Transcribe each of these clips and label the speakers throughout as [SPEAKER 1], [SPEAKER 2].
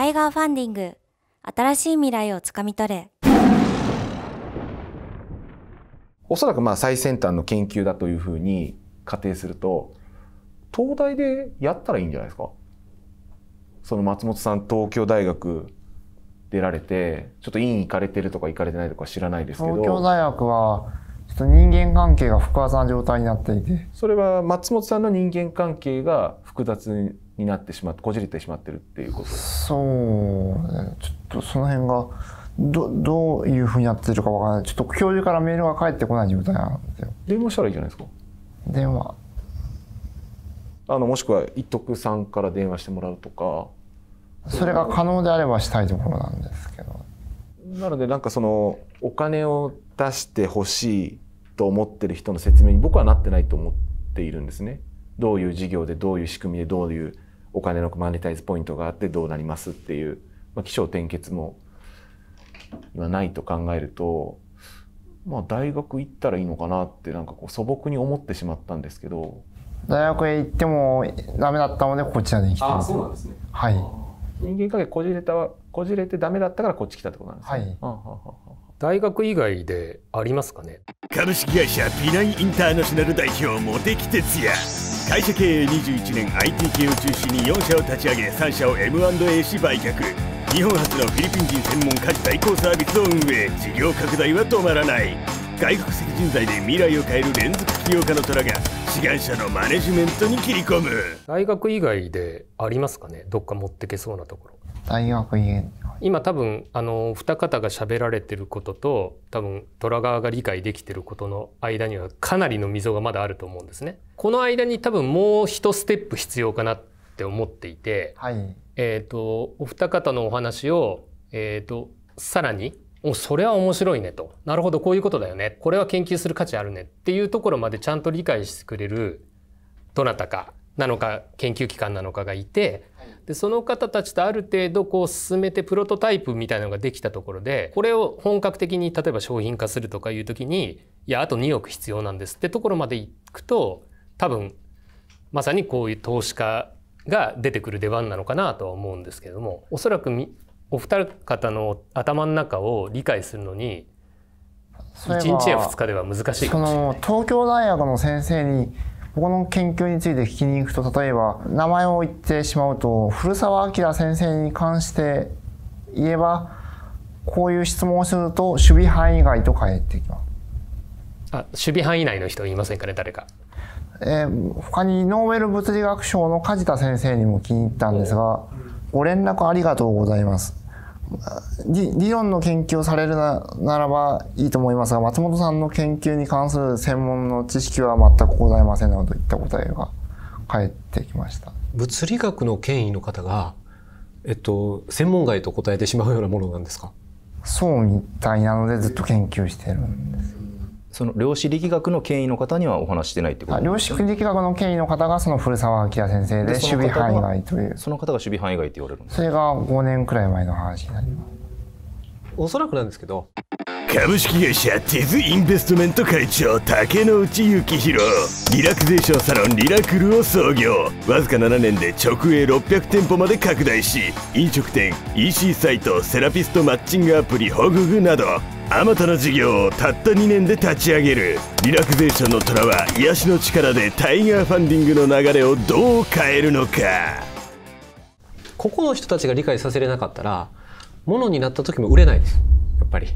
[SPEAKER 1] タイガーファンディング新しい未来をつかみ取れ
[SPEAKER 2] おそらくまあ最先端の研究だというふうに仮定すると東大でやったらいいんじゃないですかその松本さん東京大学出られてちょっと院行かれてるとか行かれてないとか知らないですけど東京大学はちょっと人間関係が複雑な状態になっていてそれは松本さんの人間関係が複雑になってしまってこじれてしまってるっていうことそう
[SPEAKER 1] ねちょっとその辺がどどういうふうになってるかわからないちょっと教授からメールが返ってこない状態なんです
[SPEAKER 2] よ電話したらいいじゃないですか電話あのもしくは一徳さんから電話してもらうとかそれが
[SPEAKER 1] 可能であればしたいところなんですけど
[SPEAKER 2] なのでなんかそのお金を出してほしいと思ってる人の説明に僕はなってないと思っているんですね。どういう事業でどういう仕組みでどういうお金のマネタイズポイントがあってどうなりますっていう、まあ、起承転結も今ないと考えると、まあ、大学行ったらいいのかなってなんかこう素朴に思ってしまったんですけど大学へ行ってもダメだったの
[SPEAKER 1] でこちらに来たあそうなんですねはい人間関係こ
[SPEAKER 2] じれたこじれてダメだったからこっち来たってことなん
[SPEAKER 1] ですね、はい、あはは大学以外で
[SPEAKER 3] ありますかね株式会社ピナインターナショナル代表茂木哲也会社経営21年 IT 系を中心に4社を立ち上げ3社を M&A し売却日本初のフィリピン人専門家事代行サービスを運営事業拡大は止まらない外国籍人材で未来を変える連続起業家の虎が志願者のマネジメントに切り込む大学以外でありますかねどっか持ってけそうなところ
[SPEAKER 1] 大学院
[SPEAKER 3] 今多分あの二方が喋られてることと多分虎側が理解できてることの間にはかなりの溝がまだあると思うんですね。この間に多分もう一ステップ必要かなって思っていて、はい、えっ、とお二方のお話をえっ、ー、とさらにおそれは面白いねとなるほどこういうことだよねこれは研究する価値あるねっていうところまでちゃんと理解してくれるどなたかなのか研究機関なのかがいてでその方たちとある程度こう進めてプロトタイプみたいなのができたところでこれを本格的に例えば商品化するとかいう時にいやあと2億必要なんですってところまでいくと多分まさにこういう投資家が出てくる出番なのかなとは思うんですけどもおそらくお二方の頭の中を理解するのに1日や2日では難しいかもしれな
[SPEAKER 1] い。東京大学の先生にここの研究について聞きに行くと例えば名前を言ってしまうと古澤明先生に関して言えばこういう質問をすると守備範囲外と返ってきます。あ
[SPEAKER 3] 守備範囲内の人いませんかね誰か。
[SPEAKER 1] えー、他にノーベル物理学賞の梶田先生にも気に入ったんですが、ご連絡ありがとうございます。理論の研究をされるならばいいと思いますが松本さんの研究に関する専門の知識は全くございませんなどといった答えが返ってきました
[SPEAKER 4] 物理学の権威の方が、えっと、専
[SPEAKER 5] 門外と答えてしまうようなものなんですか
[SPEAKER 1] そうみたいなのでずっと研究してるんです
[SPEAKER 5] その量子力学の権威の方にはお話してないってこと、ね、量子力
[SPEAKER 1] 学の権威の方がその古澤明先生で守備範囲外というそ
[SPEAKER 5] の方が守備範囲外って言われるん
[SPEAKER 1] ですそれが5年くらい前の話になります
[SPEAKER 5] おそらくなんですけど株式会社テ
[SPEAKER 3] ィズインベストメント会長竹之内幸宏リラクゼーションサロンリラクルを創業わずか7年で直営600店舗まで拡大し飲食店 EC サイトセラピストマッチングアプリホググなどあまたの事業をたった2年で立ち上げるリラクゼーションの虎は癒しの力でタイガーファンディングの流れをどう変えるのか
[SPEAKER 4] ここの人たちが理解させれなかったら物になった時も売れないですやっぱり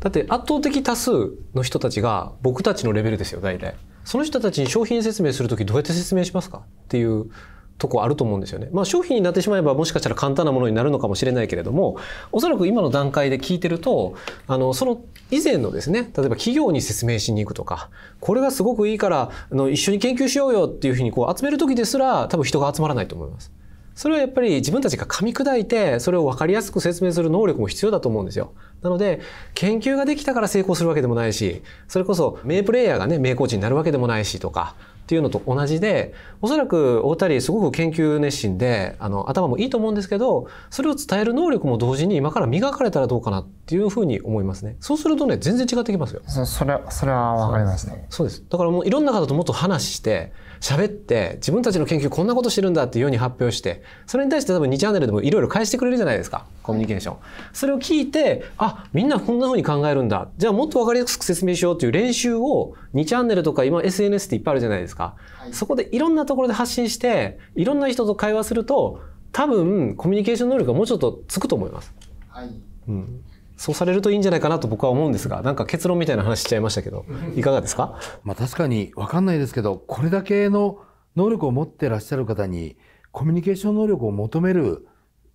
[SPEAKER 4] だって圧倒的多数の人たちが僕たちのレベルですよ大体その人たちに商品説明する時どうやって説明しますかっていうとこあると思うんですよね。まあ商品になってしまえばもしかしたら簡単なものになるのかもしれないけれども、おそらく今の段階で聞いてると、あの、その以前のですね、例えば企業に説明しに行くとか、これがすごくいいから、あの、一緒に研究しようよっていうふうにこう集める時ですら、多分人が集まらないと思います。それはやっぱり自分たちが噛み砕いてそれを分かりやすく説明する能力も必要だと思うんですよ。なので研究ができたから成功するわけでもないしそれこそ名プレイヤーがね名コーチになるわけでもないしとかっていうのと同じでおそらく大谷すごく研究熱心であの頭もいいと思うんですけどそれを伝える能力も同時に今から磨かれたらどうかなっていうふうに思いますね。そうするとね全然違ってきますよ。それそれは分かりますね。そうですだからもういろんな方ともっと話して喋って、自分たちの研究こんなことしてるんだっていうように発表して、それに対して多分2チャンネルでもいろいろ返してくれるじゃないですか、コミュニケーション。それを聞いて、あ、みんなこんな風に考えるんだ。じゃあもっとわかりやすく説明しようっていう練習を2チャンネルとか今 SNS っていっぱいあるじゃないですか。そこでいろんなところで発信して、いろんな人と会話すると、多分コミュニケーション能力がもうちょっとつくと思います。
[SPEAKER 1] はい。うん
[SPEAKER 4] そうされるといいんじゃないかなと僕は思うんですが、なんか結論みたいな話しちゃいましたけど、いかがですかまあ確かにわかんないですけど、これだけの
[SPEAKER 6] 能力を持ってらっしゃる方に、コミュニケーション能力を求める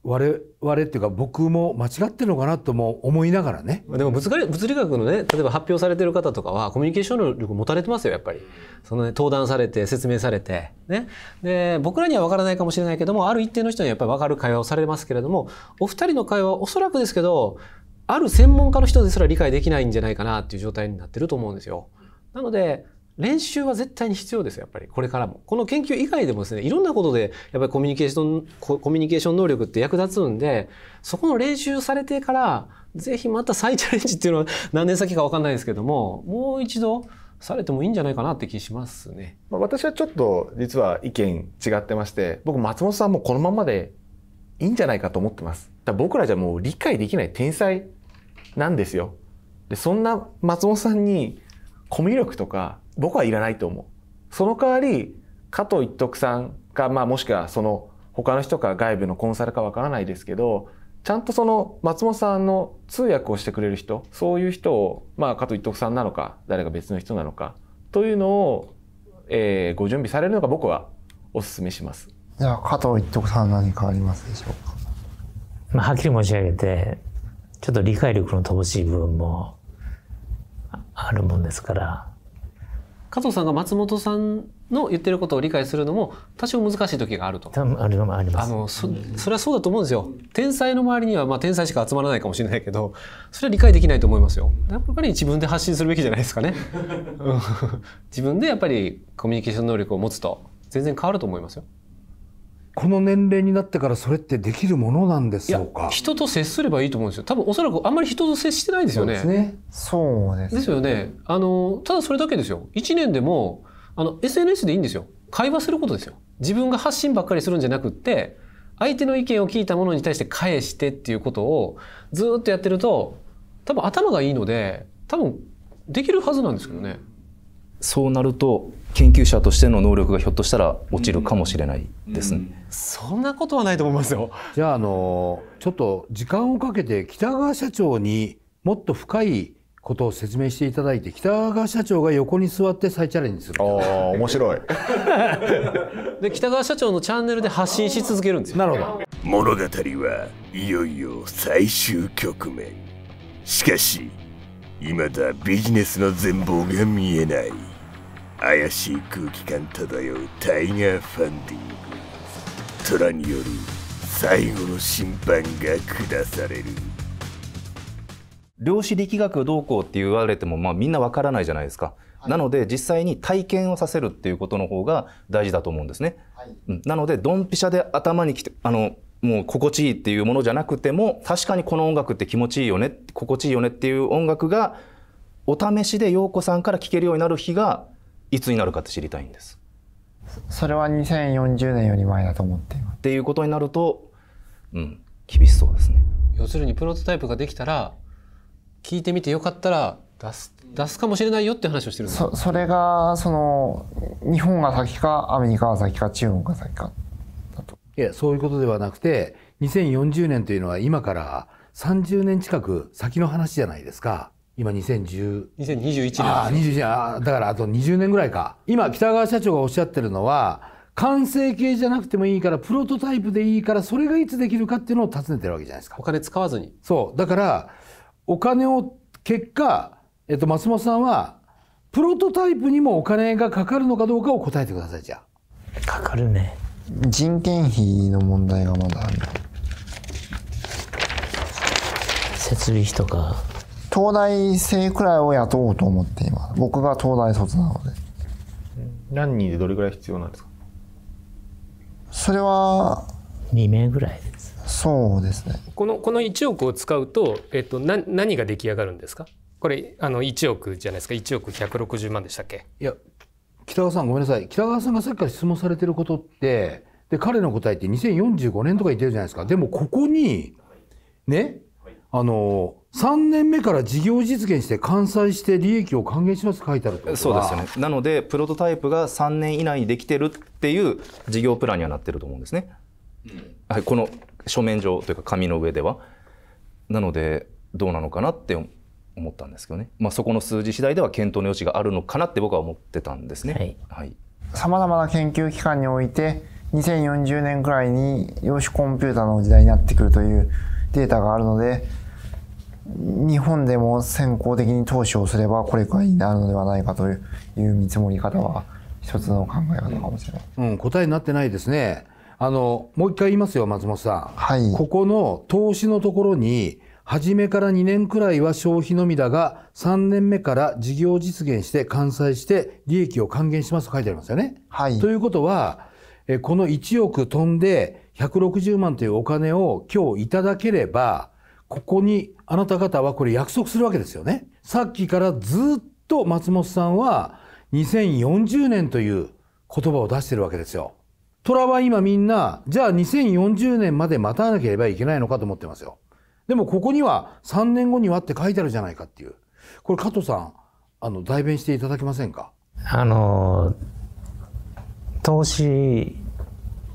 [SPEAKER 6] 我々っていうか僕も間違ってるのかなとも思いながらね
[SPEAKER 4] でも物理学のね例えば発表されてる方とかはコミュニケーション能力を持たれてますよやっぱりその、ね、登壇されて説明されてねで僕らには分からないかもしれないけどもある一定の人にはやっぱり分かる会話をされますけれどもお二人の会話おそらくですけどある専門家の人ですら理解できないんじゃないかなっていう状態になってると思うんですよ。なので、練習は絶対に必要ですよ、やっぱり。これからも。この研究以外でもですね、いろんなことで、やっぱりコミュニケーション、コミュニケーション能力って役立つんで、そこの練習されてから、ぜひまた再チャレンジっていうのは何年先かわかんないですけども、もう一度されてもいいんじゃないかなって気しますね。
[SPEAKER 2] まあ、私はちょっと実は意見違ってまして、僕松本さんもこのままでいいんじゃないかと思ってます。だ僕らじゃもう理解できない天才なんですよ。で、そんな松本さんにコミュ力とか僕はいらないと思う。その代わり、加藤一徳さんが、まあもしくはその他の人か外部のコンサルかわからないですけど、ちゃんとその松本さんの通訳をしてくれる人、そういう人を、まあ加藤一徳さんなのか、誰か別の人なのか、というのを、えー、ご準備されるのが僕はお勧めします。
[SPEAKER 7] じゃあ加藤一徳さん何かありますでしょうかまあ、はっきり申し上げて、ちょっと理解力の乏しい部分もあるもんですから
[SPEAKER 4] 加藤さんが松本さんの言ってることを理解するのも多少難しい時があるとありますあのそそれはそうだと思うんですよ天才の周りには、まあ、天才しか集まらないかもしれないけどそれは理解できないと思いますよやっぱり自分で発信するべきじゃないですかね自分でやっぱりコミュニケーション能力を持つと全然変わると思いますよこの年齢になってからそれってできるものなんでしょうか人と接すればいいと思うんですよ多分おそらくあんまり人と接してないですよね
[SPEAKER 1] そうですねです
[SPEAKER 4] よねあのただそれだけですよ1年でもあの SNS でいいんですよ会話することですよ自分が発信ばっかりするんじゃなくって相手の意見を聞いたものに対して返してっていうことをずっとやってると多分頭がいいので多分できるはずなんですけどね
[SPEAKER 5] そうなると研究者としての能力がひょっとしたら落ちるかもしれないですね、うんうんそんなことはないと思いま
[SPEAKER 4] すよ。じゃあ、あの、ちょっ
[SPEAKER 6] と時間をかけて北川社長にもっと深いことを説明していただいて、北川社長が横に座って再チャレンジする。ああ、面白い。
[SPEAKER 4] で、北川社長のチャンネルで発信し続けるんですよ。なるほど。物語はい
[SPEAKER 6] よいよ最終局面。しかし、未だビジネスの全貌が見えない。怪しい空気感漂うタイガーファンディング。虎による最後の審判が下される
[SPEAKER 5] 量子力学どうこうって言われても、まあ、みんなわからないじゃないですか、はい、なので実際に体験をさせるっていうことの方が大事だと思うんですね、はい、なのでドンピシャで頭にきてあのもう心地いいっていうものじゃなくても確かにこの音楽って気持ちいいよね心地いいよねっていう音楽がお試しで陽子さんから聴けるようになる日がいつになるかって知りたいんです。
[SPEAKER 1] それは2040年より前だと思っています。っていうことになると、うん、厳しそうです
[SPEAKER 4] ね。要するにプロトタイプができたら聞いてみてよかったら出す出すかもしれないよって話をして
[SPEAKER 1] るんですそそれがその日本が先かアメリカが先か中国が先かだと。いやそういうことではなくて2040年というのは
[SPEAKER 6] 今から30年近く先の話じゃないですか。今2010
[SPEAKER 4] 2021年ああ
[SPEAKER 6] 21年あだからあと20年ぐらいか今北川社長がおっしゃってるのは完成形じゃなくてもいいからプロトタイプでいいからそれがいつできるかっていうのを尋ねてるわけじゃないですかお金使わずにそうだからお金を結果、えっと、松本さんはプロトタイプにもお金がかかるのかどうかを答えてくださいじゃ
[SPEAKER 1] あかかるね人件費の問題がまだある
[SPEAKER 2] 設備費とか
[SPEAKER 1] 東大生くらいを雇おうと思っています。僕が東大卒なので。
[SPEAKER 2] 何人でどれくらい必要なんですか
[SPEAKER 1] それは2名ぐらいですそうですね
[SPEAKER 3] このこの1億を使うと、えっと、な何が出来上がるんですかこれあの1億じゃないですか1億160万でしたっけ
[SPEAKER 6] いや北川さんごめんなさい北川さんがさっきから質問されてることってで彼の答えって2045年とか言ってるじゃないですかでもここにねあの3年目から事業実現して完済して利益を還元します書いてあるそうですよね
[SPEAKER 5] なのでプロトタイプが3年以内にできてるっていう事業プランにはなってると思うんですね、はい、この書面上というか紙の上ではなのでどうなのかなって思ったんですけどね、まあ、そこの数字次第では検討の余地があるのかなって僕は思ってたんですね
[SPEAKER 1] さまざまな研究機関において2040年くらいに量子コンピューターの時代になってくるというデータがあるので日本でも先行的に投資をすればこれくらいになるのではないかという見積もり方は一つの考え方かもしれない、う
[SPEAKER 6] ん、答えになってないですねあのもう一回言いますよ松本さん、
[SPEAKER 1] はい、ここの投
[SPEAKER 6] 資のところに初めから2年くらいは消費のみだが、3年目から事業実現して、完済して、利益を還元しますと書いてありますよね。はい。ということは、この1億飛んで160万というお金を今日いただければ、ここにあなた方はこれ約束するわけですよね。さっきからずっと松本さんは2040年という言葉を出してるわけですよ。虎は今みんな、じゃあ2040年まで待たなければいけないのかと思ってますよ。でもここには3年後にはって書いてあるじゃないかっていう。これ加藤さん、あの、代弁していただけませんか
[SPEAKER 7] あの、投資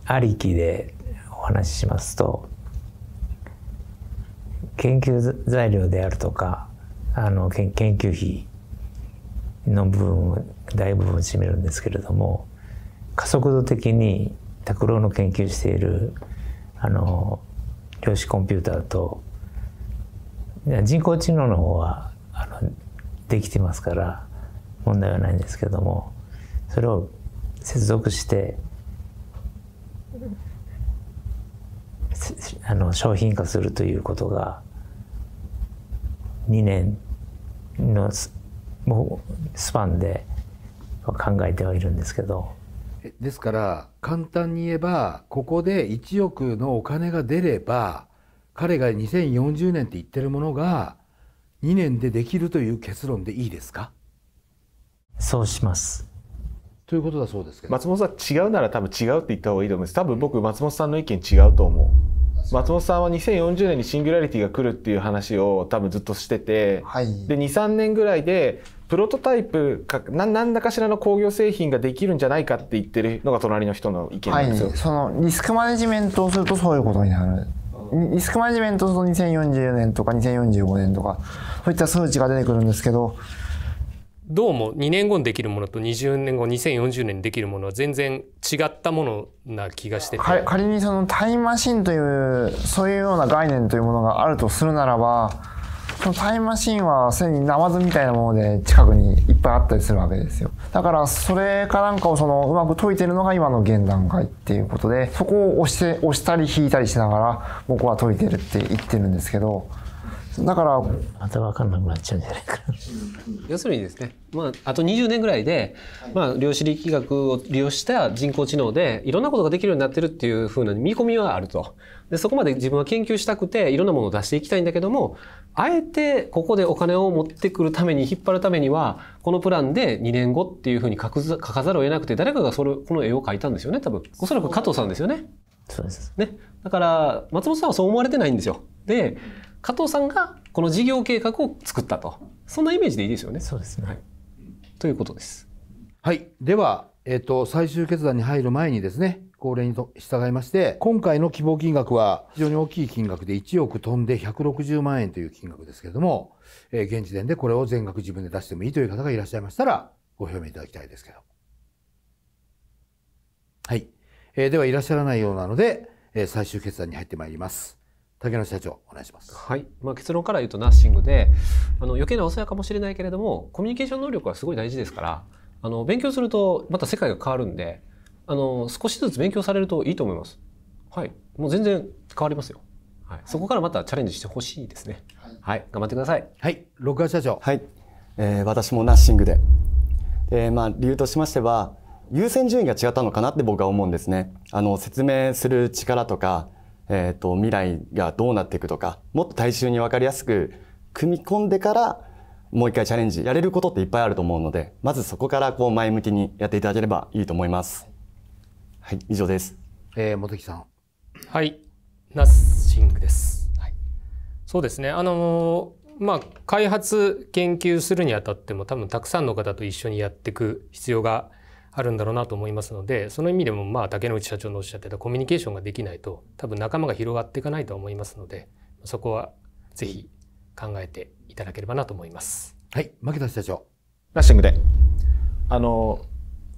[SPEAKER 7] ありきでお話ししますと研究材料であるとかあの研究費の部分を大部分を占めるんですけれども加速度的に拓郎の研究しているあの量子コンピューターと人工知能の方はあのできてますから問題はないんですけどもそれを接続してあの商品化するということが2年のススパンで考えてはいるんですけど。
[SPEAKER 6] ですから簡単に言えばここで1億のお金が出れば彼が2040年って言ってるものが2年でできるという結論でいいですか
[SPEAKER 7] そうしますということだそうで
[SPEAKER 2] すけど松本さん違うなら多分違うって言った方がいいと思います多分僕松本さんの意見違うと思う松本さんは2040年にシングラリティが来るっていう話を多分ずっとしてて、はい、で23年ぐらいでプロトタイプか何らかしらの工業製品ができるんじゃないかって言ってるのが隣の人の意見なんですよ、は
[SPEAKER 1] い、そのリスクマネジメントをするとそういうことになるリスクマネジメントと2 0 4 0年とか2045年とかそういった数値が出てくるんですけど
[SPEAKER 3] どうも2年後にできるものと20年後2040年にできるものは全然違ったものな気がしてて
[SPEAKER 1] 仮にそのタイムマシンというそういうような概念というものがあるとするならばそのタイムマシンはすでにナマズみたいなもので近くにいっぱいあったりするわけですよだからそれかなんかをそのうまく解いてるのが今の現段階っていうことでそこを押して押したり引いたりしながら僕は解いてるって言ってるんですけどだからまた分かんなくなっちゃうんじゃないかな
[SPEAKER 4] 要するにですね、まあ、あと20年ぐらいで、まあ、量子力学を利用した人工知能でいろんなことができるようになってるっていうふうな見込みはあるとでそこまで自分は研究したくていろんなものを出していきたいんだけどもあえてここでお金を持ってくるために引っ張るためにはこのプランで2年後っていうふうに書く書かざるを得なくて誰かがそれこの絵を描いたんですよね多分おそらく加藤さんですよね。そうですね、だから松本さんはそう思われてないんですよ。で加藤さんがこの事業計画を作ったとそんなイメージでいいですよね。そうですね、はい、ということです。はいでは、えーと、最終決断に入る前に
[SPEAKER 6] ですね恒例に従いまして今回の希望金額は非常に大きい金額で1億飛んで160万円という金額ですけれども、えー、現時点でこれを全額自分で出してもいいという方がいらっしゃいましたらご表明いただきたいですけど。はい、えー、ではいらっしゃらないようなので、えー、最終決断に入ってまいります。竹野社長
[SPEAKER 4] お願いします。はい、まあ、結論から言うとナッシングであの余計なお世話かもしれないけれどもコミュニケーション能力はすごい大事ですからあの勉強するとまた世界が変わるんであの少しずつ勉強されるといいと思います。はい、もう全然変わりますよ。はい、そこからまたチャレンジしてほしいですね、はい。頑張ってください。はい、六月社長。はい、えー、私も
[SPEAKER 5] ナッシングで、で、まあ理由としましては優先順位が違ったのかなって僕は思うんですね。あの説明する力とか。えーと、未来がどうなっていくとかもっと大衆に分かりやすく組み込んでからもう一回チャレンジやれることっていっぱいあると思うのでまずそこからこう前向きにやっていただければいいと思います。はい、以上です。えー、元木さん。
[SPEAKER 3] はい、ナッシングです。はい、そうですね。あのー、まあ開発研究するにあたっても多分たくさんの方と一緒にやっていく必要があるんだろうなと思いますのでその意味でもまあ竹之内社長のおっしゃってたコミュニケーションができないと多分仲間が広がっていかないと思いますのでそこはぜひ考えていただければなと思います。
[SPEAKER 2] はい、牧田社長。ラッシングで。あの、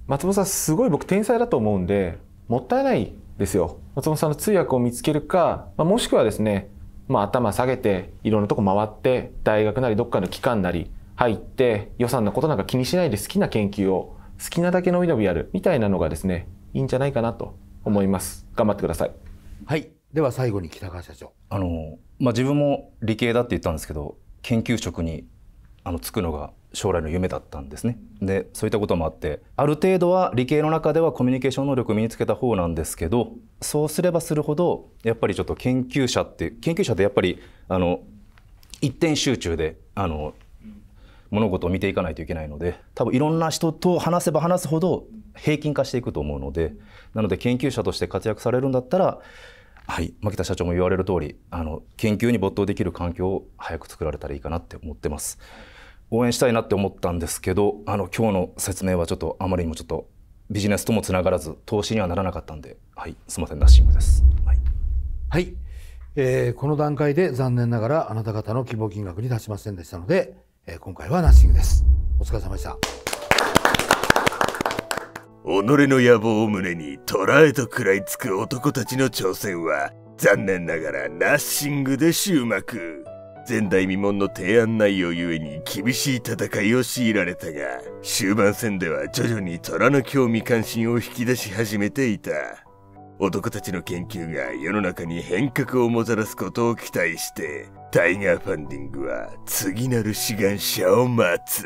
[SPEAKER 2] 松本さんすごい僕天才だと思うんで、もったいないですよ。松本さんの通訳を見つけるか、まあ、もしくはですね、まあ、頭下げて、いろんなとこ回って、大学なりどっかの機関なり入って、予算のことなんか気にしないで好きな研究を好きなだけ伸び伸びやるみたいなのがですねいいんじゃないかな
[SPEAKER 5] と思います頑張ってください
[SPEAKER 6] はいでは最後に北川社長
[SPEAKER 5] あの、まあ、自分も理系だって言ったんですけど研究職にあのつくのが将来の夢だったんですねでそういったこともあってある程度は理系の中ではコミュニケーション能力を身につけた方なんですけどそうすればするほどやっぱりちょっと研究者って研究者ってやっぱりあの一点集中であの物事を見ていかないといけないので多分いろんな人と話せば話すほど平均化していくと思うのでなので研究者として活躍されるんだったらはい牧田社長も言われる通りあり研究に没頭できる環境を早く作られたらいいかなって思ってます。応援したいなって思ったんですけどあの今日の説明はちょっとあまりにもちょっとビジネスともつながらず投資にはならなかったんではいすみませんナッシングです。はい、
[SPEAKER 6] はいえー、この段階で残念ながらあなた方の希望金額に達しませんでしたのでえー、今回はナッシングです。お疲れ様でした。己
[SPEAKER 3] の野望を胸に
[SPEAKER 6] 捉えと食らいつく男たちの挑戦は残念ながらナッシングで終幕。前代未聞の提案内容ゆえに厳しい戦いを強いられたが、終盤戦では徐々に虎の興味関心を引き出し始めていた。男たちの研究が世の中に変革をもたらすことを期待し
[SPEAKER 2] て、タイガーファンディングは次なる志願者を待つ。